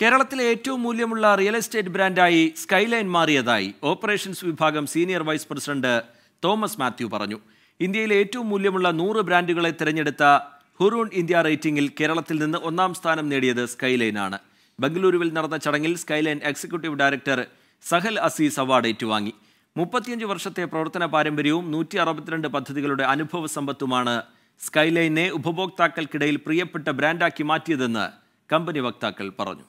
കേരളത്തിലെ ഏറ്റവും മൂല്യമുള്ള റിയൽ എസ്റ്റേറ്റ് ബ്രാൻഡായി സ്കൈലൈൻ മാറിയതായി ഓപ്പറേഷൻസ് വിഭാഗം senior vice president Thomas Mathew പറഞ്ഞു ഇന്ത്യയിലെ ഏറ്റവും മൂല്യമുള്ള നൂറ് ബ്രാൻഡുകളെ തിരഞ്ഞെടുത്ത ഹുറൂൺ ഇന്ത്യ റേറ്റിംഗിൽ കേരളത്തിൽ നിന്ന് ഒന്നാം സ്ഥാനം നേടിയത് സ്കൈലൈൻ ആണ് ബംഗളൂരുവിൽ നടന്ന ചടങ്ങിൽ Skyline executive director Sahal Aziz award ഏറ്റുവാങ്ങി മുപ്പത്തിയഞ്ച് വർഷത്തെ പ്രവർത്തന പാരമ്പര്യവും നൂറ്റി അറുപത്തിരണ്ട് പദ്ധതികളുടെ അനുഭവ സമ്പത്തുമാണ് സ്കൈലൈനെ ഉപഭോക്താക്കൾക്കിടയിൽ പ്രിയപ്പെട്ട ബ്രാൻഡാക്കി മാറ്റിയതെന്ന് കമ്പനി വക്താക്കൾ പറഞ്ഞു